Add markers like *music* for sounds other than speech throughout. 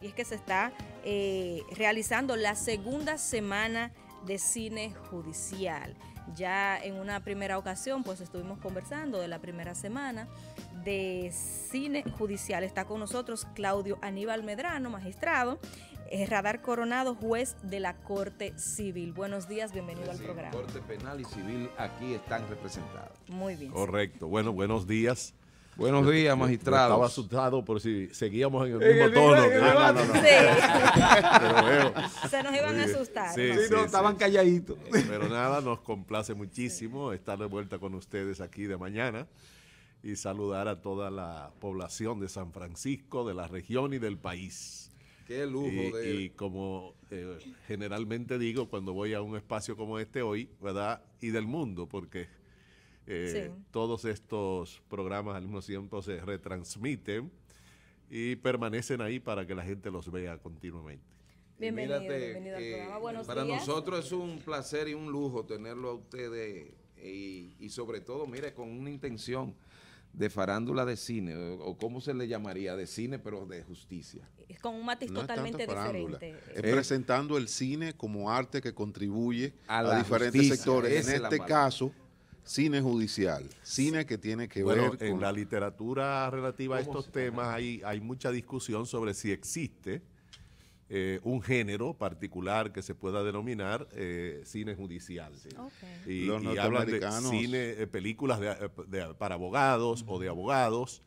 y es que se está eh, realizando la segunda semana de cine judicial. Ya en una primera ocasión, pues estuvimos conversando de la primera semana de cine judicial. Está con nosotros Claudio Aníbal Medrano, magistrado, eh, Radar Coronado, juez de la Corte Civil. Buenos días, bienvenido pues al programa. Corte Penal y Civil aquí están representados. Muy bien. Correcto. Bueno, buenos días Buenos días, magistrado. Estaba asustado por si seguíamos en el mismo tono. *laughs* Se nos iban a asustar. Sí, estaban calladitos. Pero nada, nos complace muchísimo estar de vuelta con ustedes aquí de mañana y saludar a toda la población de San Francisco, de la región y del país. Qué lujo. Y, como eh, generalmente digo cuando voy a un espacio como este hoy, ¿verdad? Y del mundo, porque eh, todos estos programas al mismo tiempo se retransmiten y permanecen ahí para que la gente los vea continuamente. Bienvenido, al programa. para nosotros es un placer y un lujo tenerlo a ustedes eh, y, sobre todo, mire, con una intención de farándula de cine, o, cómo se le llamaría, de cine, pero de justicia. Es con un matiz totalmente diferente. Eh, presentando el cine como arte que contribuye a, diferentes sectores. en este caso, cine judicial, cine que tiene que ver con... En la literatura relativa a estos temas hay, hay mucha discusión sobre si existe eh, un género particular que se pueda denominar eh, cine judicial. Y, Los de cine, eh, películas para abogados o de abogados,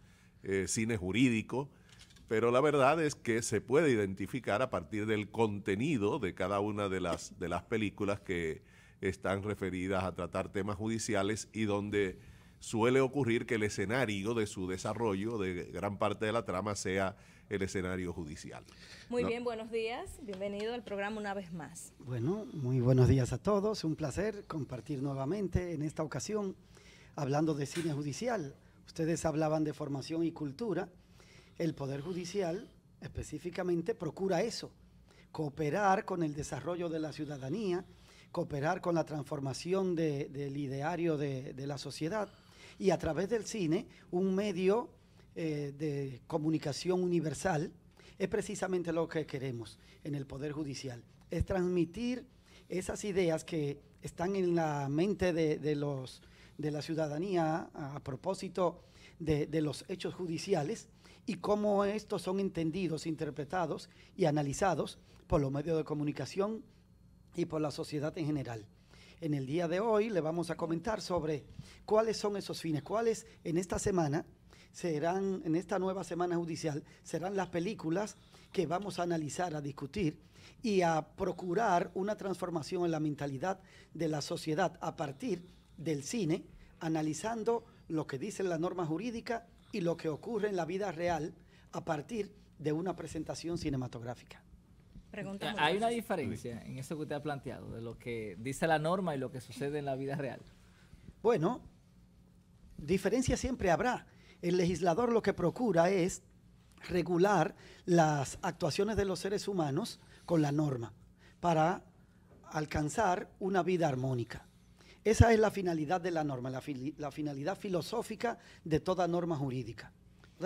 cine jurídico, pero la verdad es que se puede identificar a partir del contenido de cada una de las, de las películas que están referidas a tratar temas judiciales y donde suele ocurrir que el escenario de su desarrollo, de gran parte de la trama, sea el escenario judicial. Muy bien, buenos días. Bienvenido al programa una vez más. Bueno, muy buenos días a todos. Un placer compartir nuevamente en esta ocasión hablando de cine judicial. Ustedes hablaban de formación y cultura. El Poder Judicial específicamente procura eso, cooperar con el desarrollo de la ciudadanía, cooperar con la transformación del ideario de, la sociedad y a través del cine, un medio eh, de comunicación universal, es precisamente lo que queremos en el Poder Judicial, es transmitir esas ideas que están en la mente de, la ciudadanía a, propósito de, los hechos judiciales y cómo estos son entendidos, interpretados y analizados por los medios de comunicación y por la sociedad en general. En el día de hoy le vamos a comentar sobre cuáles son esos fines, cuáles en esta semana serán, en esta nueva semana judicial, serán las películas que vamos a analizar, a discutir y a procurar una transformación en la mentalidad de la sociedad a partir del cine, analizando lo que dice la norma jurídica y lo que ocurre en la vida real a partir de una presentación cinematográfica. Hay una diferencia en eso que usted ha planteado, de lo que dice la norma y lo que sucede en la vida real. Bueno, diferencia siempre habrá. El legislador lo que procura es regular las actuaciones de los seres humanos con la norma para alcanzar una vida armónica. Esa es la finalidad de la norma, la, finalidad filosófica de toda norma jurídica.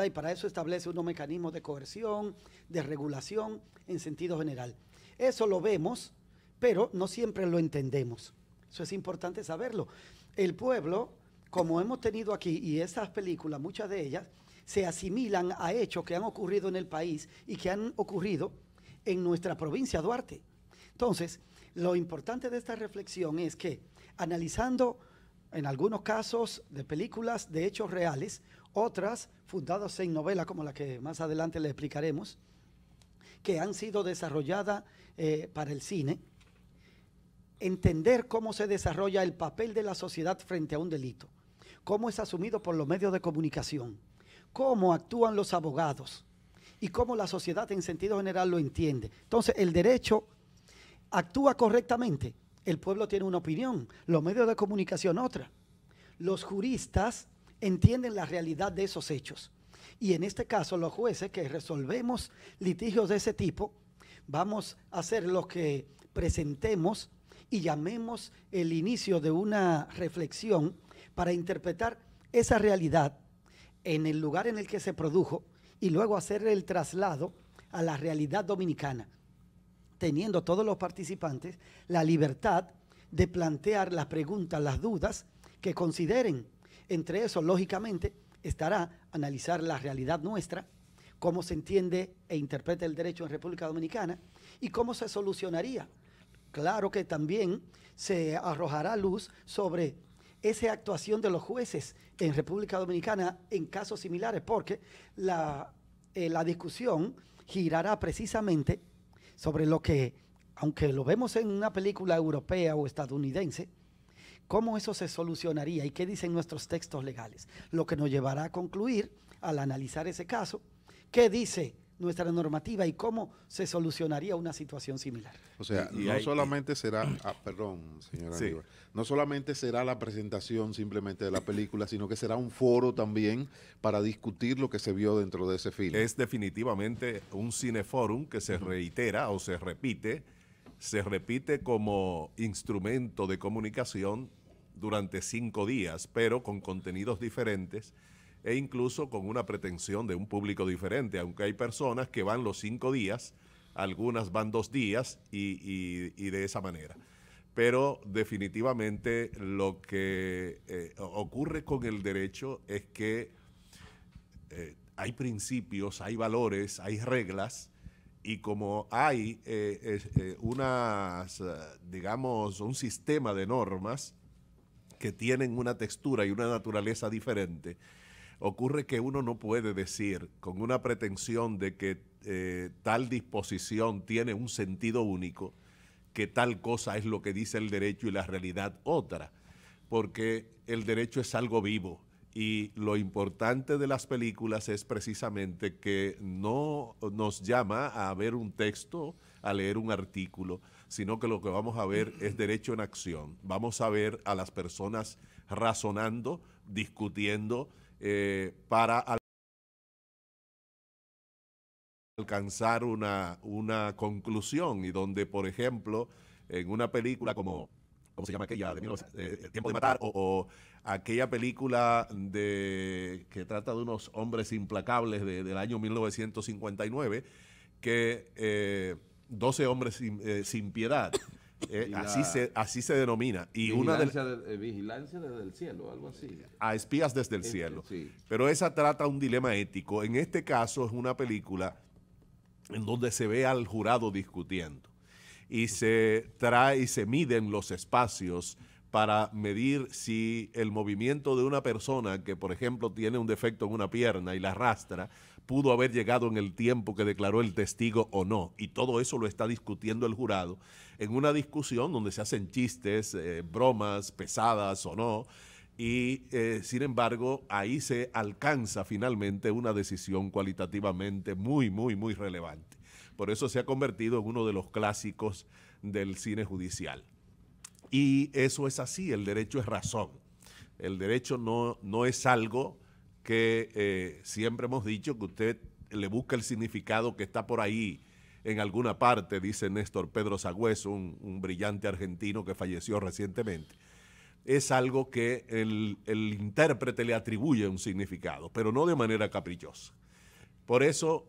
Y para eso establece unos mecanismos de coerción, de regulación, en sentido general. Eso lo vemos, pero no siempre lo entendemos. Eso es importante saberlo. El pueblo, como hemos tenido aquí, y esas películas, muchas de ellas, se asimilan a hechos que han ocurrido en el país y que han ocurrido en nuestra provincia Duarte. Entonces, lo importante de esta reflexión es que analizando en algunos casos de películas de hechos reales, otras fundadas en novelas como la que más adelante le explicaremos, que han sido desarrolladas eh, para el cine, entender cómo se desarrolla el papel de la sociedad frente a un delito, cómo es asumido por los medios de comunicación, cómo actúan los abogados y cómo la sociedad en sentido general lo entiende. Entonces, el derecho actúa correctamente. El pueblo tiene una opinión, los medios de comunicación otra. Los juristas entienden la realidad de esos hechos. Y en este caso, los jueces que resolvemos litigios de ese tipo, vamos a hacer lo que presentemos y llamemos el inicio de una reflexión para interpretar esa realidad en el lugar en el que se produjo y luego hacer el traslado a la realidad dominicana, teniendo todos los participantes la libertad de plantear las preguntas, las dudas que consideren. Entre eso, lógicamente, estará analizar la realidad nuestra, cómo se entiende e interpreta el derecho en República Dominicana y cómo se solucionaría. Claro que también se arrojará luz sobre esa actuación de los jueces en República Dominicana en casos similares, porque la, eh, la discusión girará precisamente sobre lo que, aunque lo vemos en una película europea o estadounidense, ¿Cómo eso se solucionaría y qué dicen nuestros textos legales? Lo que nos llevará a concluir, al analizar ese caso, qué dice nuestra normativa y cómo se solucionaría una situación similar. O sea, no solamente será, ah, perdón, señora, no solamente será la presentación simplemente de la película, sino que será un foro también para discutir lo que se vio dentro de ese film. Es definitivamente un cineforum que se reitera o se repite, se repite como instrumento de comunicación durante cinco días, pero con contenidos diferentes e incluso con una pretensión de un público diferente, aunque hay personas que van los cinco días, algunas van dos días y, de esa manera. Pero definitivamente lo que eh, ocurre con el derecho es que eh, hay principios, hay valores, hay reglas, y como hay eh, unas, digamos, un sistema de normas que tienen una textura y una naturaleza diferente, ocurre que uno no puede decir con una pretensión de que eh, tal disposición tiene un sentido único, que tal cosa es lo que dice el derecho y la realidad otra, porque el derecho es algo vivo y lo importante de las películas es precisamente que no nos llama a ver un texto, a leer un artículo, sino que lo que vamos a ver es derecho en acción. Vamos a ver a las personas razonando, discutiendo eh, para alcanzar una, una conclusión y donde, por ejemplo, en una película como ¿cómo se llama aquella? el eh, eh, tiempo de matar, o, aquella película de, que trata de unos hombres implacables del año 1959, que 12 hombres sin, eh, piedad. Eh, así, se, así se denomina. Y una de, eh, vigilancia desde el cielo, algo así. A espías desde el este, cielo. Pero esa trata un dilema ético. En este caso es una película en donde se ve al jurado discutiendo y se trae y se miden los espacios para medir si el movimiento de una persona que, por ejemplo, tiene un defecto en una pierna y la arrastra, pudo haber llegado en el tiempo que declaró el testigo o no. Y todo eso lo está discutiendo el jurado en una discusión donde se hacen chistes, eh, bromas pesadas o no. Y eh, sin embargo, ahí se alcanza finalmente una decisión cualitativamente muy, muy, muy relevante. Por eso se ha convertido en uno de los clásicos del cine judicial. Y eso es así, el derecho es razón. El derecho no, no es algo que eh, siempre hemos dicho que usted le busca el significado que está por ahí en alguna parte, dice Néstor Pedro Sagüez, un, brillante argentino que falleció recientemente. Es algo que el, intérprete le atribuye un significado, pero no de manera caprichosa. Por eso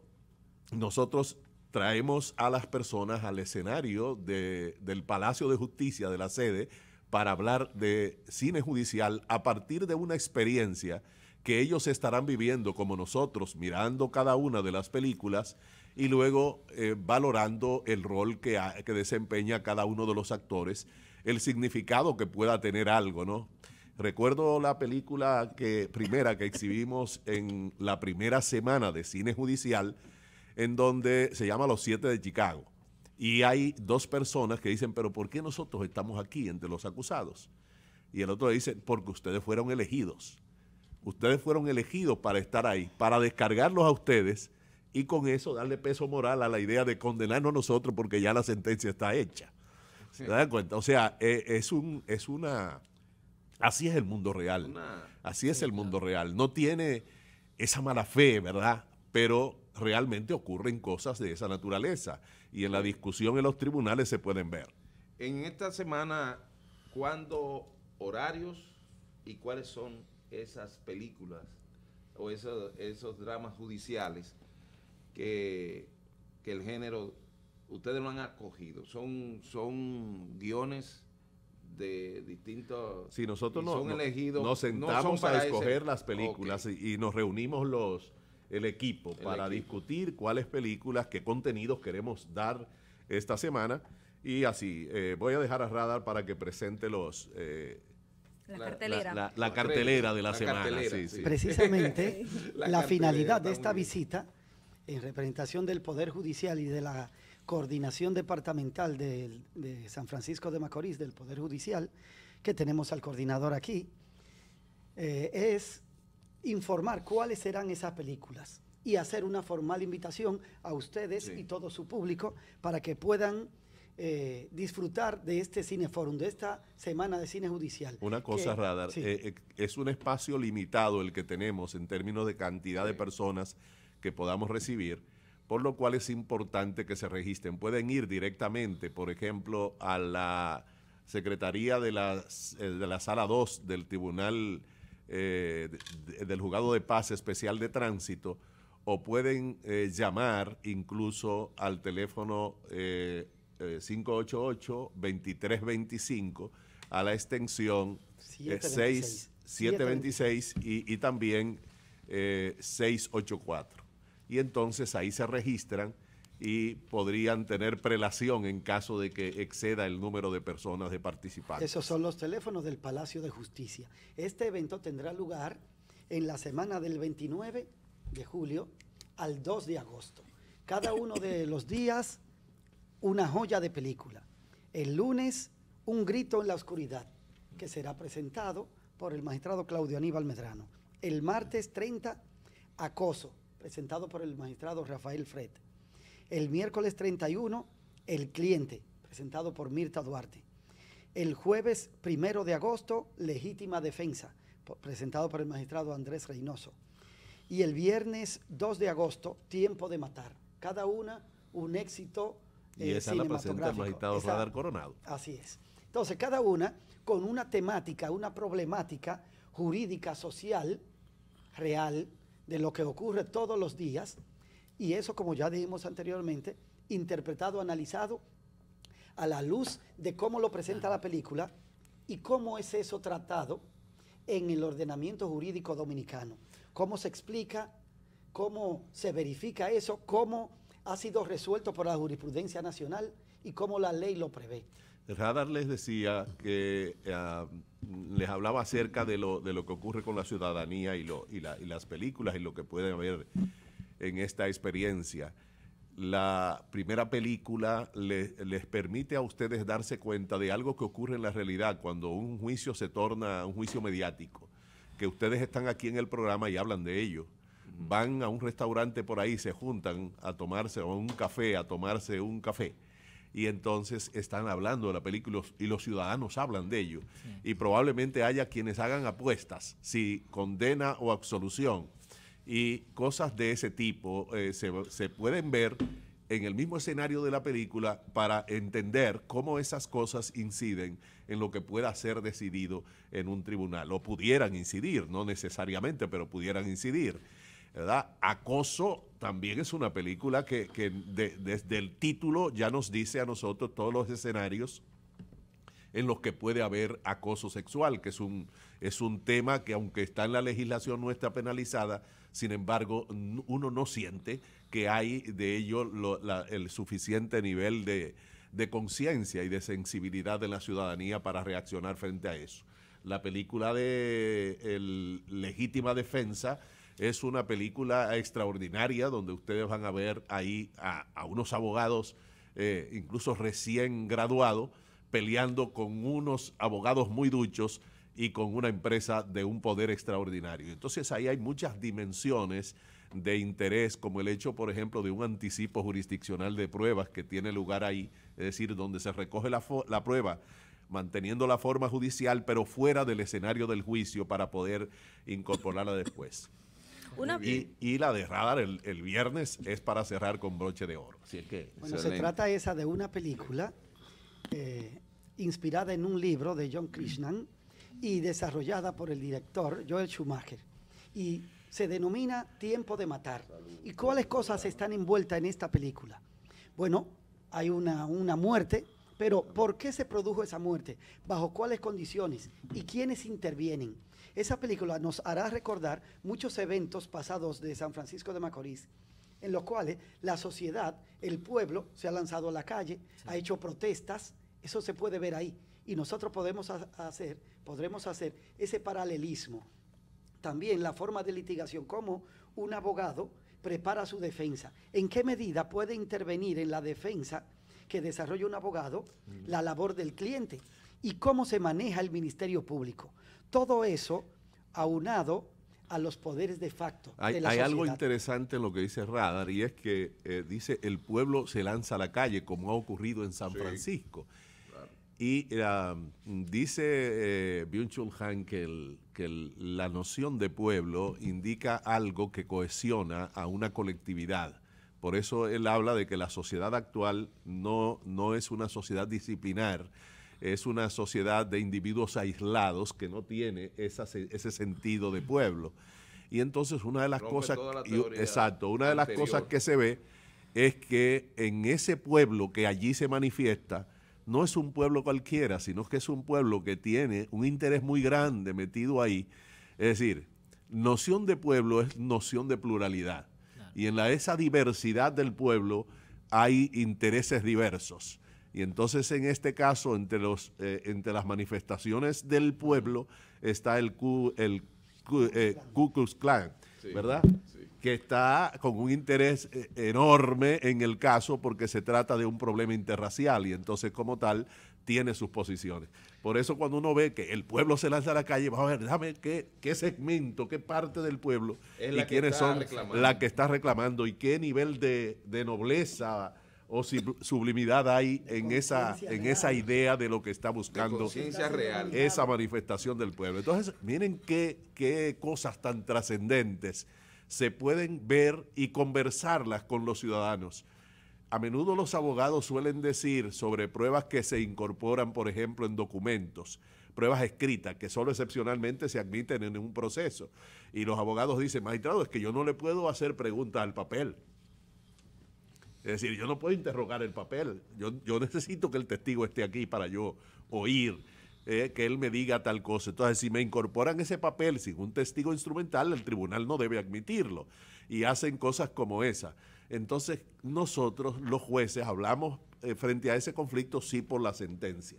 nosotros traemos a las personas al escenario del Palacio de Justicia de la sede para hablar de cine judicial a partir de una experiencia que ellos estarán viviendo como nosotros, mirando cada una de las películas y luego eh, valorando el rol que, desempeña cada uno de los actores, el significado que pueda tener algo, ¿no? Recuerdo la película que, primera que exhibimos en la primera semana de cine judicial, en donde se llama Los Siete de Chicago. Y hay dos personas que dicen, pero ¿por qué nosotros estamos aquí entre los acusados? Y el otro dice, porque ustedes fueron elegidos. Ustedes fueron elegidos para estar ahí, para descargarlos a ustedes y con eso darle peso moral a la idea de condenarnos nosotros porque ya la sentencia está hecha. ¿Se dan cuenta? O sea, e, es, un, es una... Así es el mundo real. así es el mundo real. No tiene esa mala fe, ¿verdad? Pero realmente ocurren cosas de esa naturaleza y en la discusión en los tribunales se pueden ver. En esta semana, ¿cuándo horarios y cuáles son esas películas o esos, dramas judiciales que, el género, ustedes lo han acogido. Son, son guiones de distintos... Si nosotros no, son no, nos sentamos a escoger las películas y, nos reunimos los el equipo para discutir cuáles películas, qué contenidos queremos dar esta semana. Y así, eh, voy a dejar a Radar para que presente los, eh, la, cartelera. La, cartelera de la, semana. sí, sí. Precisamente *laughs* la, finalidad de esta visita, en representación del Poder Judicial y de la coordinación departamental de, San Francisco de Macorís, del Poder Judicial, que tenemos al coordinador aquí, eh, es informar cuáles serán esas películas y hacer una formal invitación a ustedes y todo su público para que puedan eh, disfrutar de este cineforum, de esta semana de cine judicial. Una cosa, Radar, eh, eh, es un espacio limitado el que tenemos en términos de cantidad de personas que podamos recibir, por lo cual es importante que se registren. Pueden ir directamente, por ejemplo, a la Secretaría de la, de la Sala 2 del Tribunal del Juzgado de Paz Especial de Tránsito, o pueden llamar incluso al teléfono 588-2325 eh, a la extensión 726, eh, 726 y, y también 684. Eh, y entonces ahí se registran y podrían tener prelación en caso de que exceda el número de personas de participantes. Esos son los teléfonos del Palacio de Justicia. Este evento tendrá lugar en la semana del 29 de julio al 2 de agosto. Cada uno de los días una joya de película. El lunes, Un grito en la oscuridad, que será presentado por el magistrado Claudio Aníbal Medrano. El martes 30, Acoso, presentado por el magistrado Rafael Fred. El miércoles 31, El cliente, presentado por Mirta Duarte. El jueves 1 de agosto, Legítima Defensa, presentado por el magistrado Andrés Reynoso. Y el viernes 2 de agosto, Tiempo de Matar. Cada una un éxito y esa la presenta el magistrado Radar Coronado. Así es. Entonces, cada una con una temática, una problemática jurídica, social, real, de lo que ocurre todos los días, y eso, como ya dijimos anteriormente, interpretado, analizado a la luz de cómo lo presenta la película y cómo es eso tratado en el ordenamiento jurídico dominicano. Cómo se explica, cómo se verifica eso, cómo ha sido resuelto por la jurisprudencia nacional y cómo la ley lo prevé. Radar les decía que eh, les hablaba acerca de lo, de lo que ocurre con la ciudadanía y, lo, y, la, y las películas y lo que pueden haber en esta experiencia. La primera película les permite a ustedes darse cuenta de algo que ocurre en la realidad cuando un juicio se torna un juicio mediático, que ustedes están aquí en el programa y hablan de ello van a un restaurante por ahí, se juntan a tomarse un café, a tomarse un café. Y entonces están hablando de la película y los ciudadanos hablan de ello. Y probablemente haya quienes hagan apuestas, si condena o absolución. Y cosas de ese tipo eh, se, se pueden ver en el mismo escenario de la película para entender cómo esas cosas inciden en lo que pueda ser decidido en un tribunal. O pudieran incidir, no necesariamente, pero pudieran incidir. Acoso también es una película que, desde el título ya nos dice a nosotros todos los escenarios en los que puede haber acoso sexual, que es un, es un tema que aunque está en la legislación no está penalizada, sin embargo uno no siente que hay de ello el suficiente nivel de, conciencia y de sensibilidad de la ciudadanía para reaccionar frente a eso. La película de Legítima Defensa es una película extraordinaria donde ustedes van a ver ahí a, unos abogados, eh, incluso recién graduados, peleando con unos abogados muy duchos y con una empresa de un poder extraordinario. Entonces ahí hay muchas dimensiones de interés, como el hecho, por ejemplo, de un anticipo jurisdiccional de pruebas que tiene lugar ahí, es decir, donde se recoge la, la prueba manteniendo la forma judicial, pero fuera del escenario del juicio para poder incorporarla después. Y, la de Radar el, viernes es para cerrar con broche de oro. Así que, bueno, se trata esa de una película eh, inspirada en un libro de John Krishnan y desarrollada por el director Joel Schumacher. Y se denomina Tiempo de Matar. ¿Y cuáles cosas están envueltas en esta película? Bueno, hay una, una muerte pero ¿por qué se produjo esa muerte? ¿Bajo cuáles condiciones? ¿Y quiénes intervienen? Esa película nos hará recordar muchos eventos pasados de San Francisco de Macorís, en los cuales la sociedad, el pueblo, se ha lanzado a la calle, ha hecho protestas, eso se puede ver ahí. Y nosotros podemos hacer, podremos hacer ese paralelismo. También la forma de litigación, cómo un abogado prepara su defensa. ¿En qué medida puede intervenir en la defensa? que desarrolla un abogado, la labor del cliente y cómo se maneja el Ministerio Público. Todo eso aunado a los poderes de facto. Hay, algo interesante en lo que dice Radar y es que eh, dice el pueblo se lanza a la calle como ha ocurrido en San Francisco. Y dice eh, byung Han que, la noción de pueblo indica algo que cohesiona a una colectividad por eso él habla de que la sociedad actual no, no es una sociedad disciplinar, es una sociedad de individuos aislados que no tiene ese sentido de pueblo. Y entonces una de las cosas, exacto, una de las cosas que se ve es que en ese pueblo que allí se manifiesta, no es un pueblo cualquiera, sino que es un pueblo que tiene un interés muy grande metido ahí. Es decir, noción de pueblo es noción de pluralidad y en la, esa diversidad del pueblo hay intereses diversos. Y entonces en este caso, entre, los, eh, entre las manifestaciones del pueblo, está el, Q, el eh, Ku Klux Klan, ¿verdad? Que está con un interés eh, enorme en el caso porque se trata de un problema interracial y entonces como tal tiene sus posiciones. Por eso cuando uno ve que el pueblo se lanza a la calle, vamos a ver, déjame qué, qué segmento, qué parte del pueblo y quiénes son la que está reclamando y qué nivel de, nobleza o sublimidad hay en esa, en esa idea de lo que está buscando esa manifestación del pueblo. Entonces, miren qué, qué cosas tan trascendentes se pueden ver y conversarlas con los ciudadanos a menudo los abogados suelen decir sobre pruebas que se incorporan, por ejemplo, en documentos, pruebas escritas, que solo excepcionalmente se admiten en un proceso. Y los abogados dicen, magistrado, es que yo no le puedo hacer preguntas al papel. Es decir, yo no puedo interrogar el papel. Yo, necesito que el testigo esté aquí para yo oír. Eh, que él me diga tal cosa. Entonces, si me incorporan ese papel sin un testigo instrumental, el tribunal no debe admitirlo. Y hacen cosas como esa. Entonces, nosotros, los jueces, hablamos eh, frente a ese conflicto, sí, por la sentencia.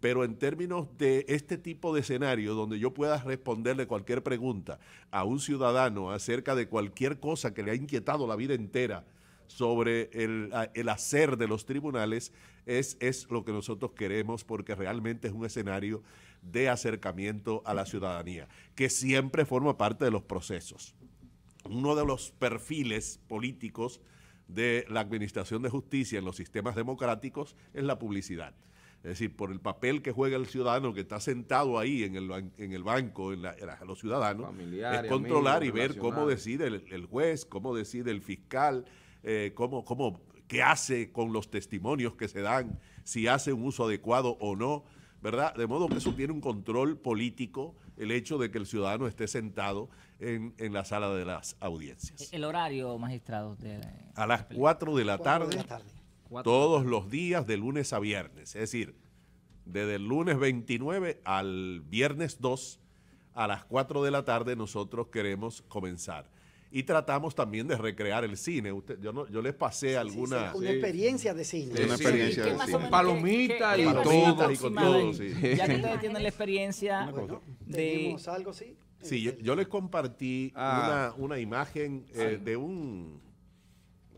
Pero en términos de este tipo de escenario, donde yo pueda responderle cualquier pregunta a un ciudadano acerca de cualquier cosa que le ha inquietado la vida entera sobre el, hacer de los tribunales, es lo que nosotros queremos porque realmente es un escenario de acercamiento a la ciudadanía, que siempre forma parte de los procesos uno de los perfiles políticos de la administración de justicia en los sistemas democráticos es la publicidad. Es decir, por el papel que juega el ciudadano que está sentado ahí en el, en el banco, en, los ciudadanos, es controlar y ver cómo decide el, juez, cómo decide el fiscal, eh, cómo, cómo, qué hace con los testimonios que se dan, si hace un uso adecuado o no ¿verdad? De modo que eso tiene un control político, el hecho de que el ciudadano esté sentado en, la sala de las audiencias. El horario, magistrado. De a las 4 de la tarde. todos los días de lunes a viernes, es decir, desde el lunes 29 al viernes 2, a las 4 de la tarde nosotros queremos comenzar y tratamos también de recrear el cine. yo, no, yo les pasé alguna... una experiencia de cine. una experiencia de cine. Con palomitas y, todo. Y con todo Ya que *laughs* ustedes tienen la experiencia de de... algo, así. Sí, yo, les compartí ah. una, imagen eh, de un,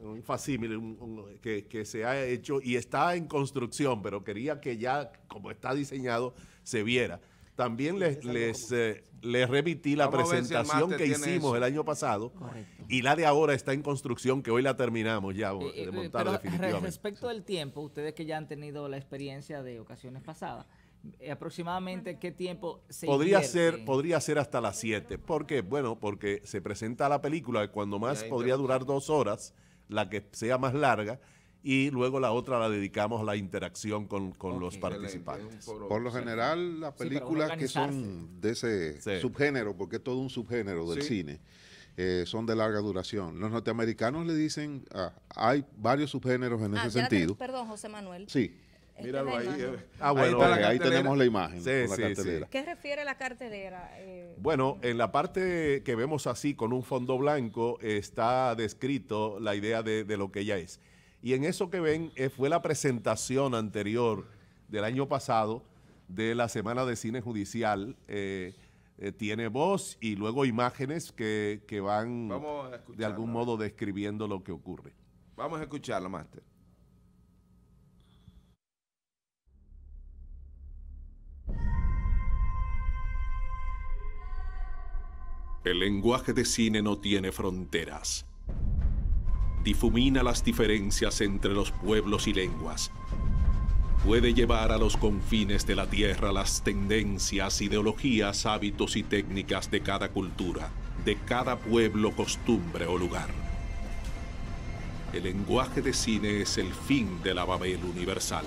un facímil que, que se ha hecho y está en construcción, pero quería que ya, como está diseñado, se viera también les, les, eh, les remití la presentación que hicimos el año pasado y la de ahora está en construcción, que hoy la terminamos ya de eh, montar definitivamente. Respecto del tiempo, ustedes que ya han tenido la experiencia de ocasiones pasadas, eh, aproximadamente qué tiempo se podría ser podría ser hasta las 7 porque bueno porque se presenta la película cuando más podría durar dos horas la que sea más larga y luego la otra la dedicamos a la interacción con, los participantes. Por lo general, las películas que son de ese subgénero, porque es todo un subgénero del cine, eh, son de larga duración. Los norteamericanos le dicen, ah, hay varios subgéneros en ah, ese sentido. perdón, José Manuel. Sí. Este, Míralo ahí. Eh, ah, bueno, ahí, tenemos la imagen. Sí, la sí, sí. ¿Qué refiere la cartelera? Eh, bueno, en la parte que vemos así con un fondo blanco está descrito la idea de lo que ella es. Y en eso que ven eh, fue la presentación anterior del año pasado de la Semana de Cine Judicial. Eh, eh, tiene voz y luego imágenes que, van de algún modo describiendo lo que ocurre. Vamos a escucharlo, Máster. El lenguaje de cine no tiene fronteras difumina las diferencias entre los pueblos y lenguas. Puede llevar a los confines de la tierra las tendencias, ideologías, hábitos y técnicas de cada cultura, de cada pueblo, costumbre o lugar. El lenguaje de cine es el fin de la Babel universal.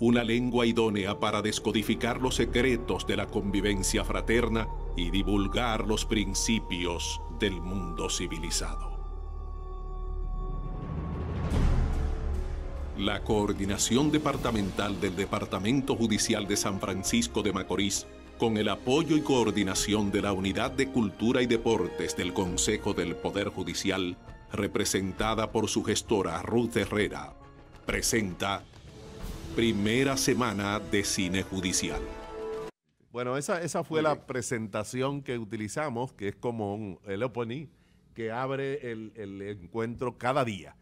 Una lengua idónea para descodificar los secretos de la convivencia fraterna y divulgar los principios del mundo civilizado. La Coordinación Departamental del Departamento Judicial de San Francisco de Macorís, con el apoyo y coordinación de la Unidad de Cultura y Deportes del Consejo del Poder Judicial, representada por su gestora Ruth Herrera, presenta Primera Semana de Cine Judicial. Bueno, esa, esa fue la presentación que utilizamos, que es como un, el que abre el encuentro cada día.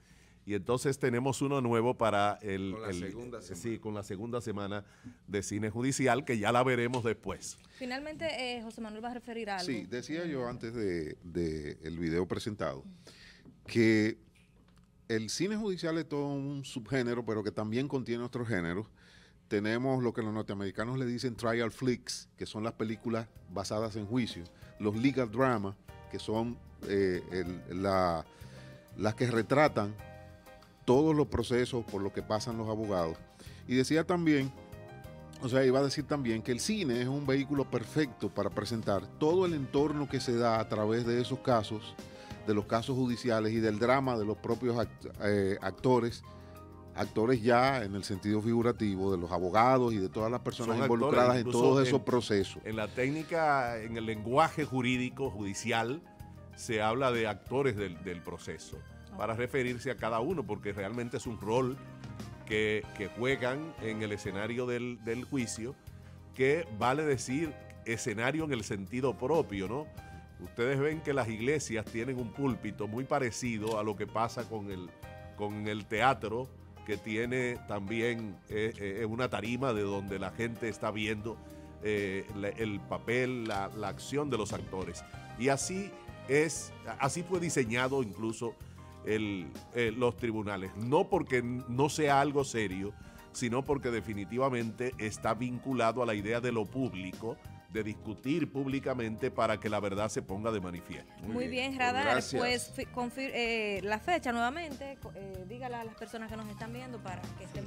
Y entonces tenemos uno nuevo para el. Con la segunda semana. con la segunda semana de cine judicial, que ya la veremos después. Finalmente, eh, José Manuel va a referir algo. Sí, decía yo antes del de, el video presentado que el cine judicial es todo un subgénero, pero que también contiene otros géneros. Tenemos lo que los norteamericanos le dicen trial flicks, que son las películas basadas en juicios. Los legal drama, que son eh, las que retratan todos los procesos por los que pasan los abogados. Y decía también, o sea, iba a decir también que el cine es un vehículo perfecto para presentar todo el entorno que se da a través de esos casos, de los casos judiciales y del drama de los propios eh, actores actores ya en el sentido figurativo de los abogados y de todas las personas involucradas en todos esos procesos. En la técnica, en el lenguaje jurídico judicial, se habla de actores del proceso para referirse a cada uno, porque realmente es un rol que, juegan en el escenario del, juicio, que vale decir escenario en el sentido propio, ¿no? Ustedes ven que las iglesias tienen un púlpito muy parecido a lo que pasa con el, con el teatro, que tiene también eh, eh, una tarima de donde la gente está viendo eh, el papel, la, la acción de los actores. Y así es, así fue diseñado incluso eh, los tribunales. No porque no sea algo serio, sino porque definitivamente está vinculado a la idea de lo público de discutir públicamente para que la verdad se ponga de manifiesto. Muy, bien, pues Radar. Pues eh, la fecha nuevamente, eh, dígala a las personas que nos están viendo para que estén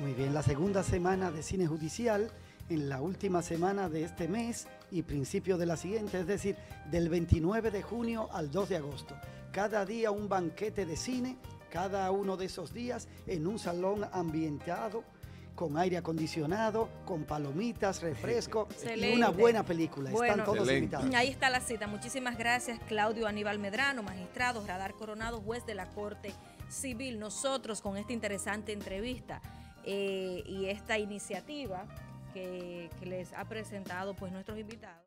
Muy bien, la segunda semana de cine judicial en la última semana de este mes y principio de la siguiente, es decir, del 29 de junio al 2 de agosto cada día un banquete de cine, cada uno de esos días en un salón ambientado con aire acondicionado, con palomitas, refresco y una buena película. Están todos invitados. Ahí está la cita. Muchísimas gracias, Claudio Aníbal Medrano, magistrado, radar coronado, juez de la Corte Civil. Nosotros con esta interesante entrevista eh, y esta iniciativa que, que les ha presentado pues nuestros invitados.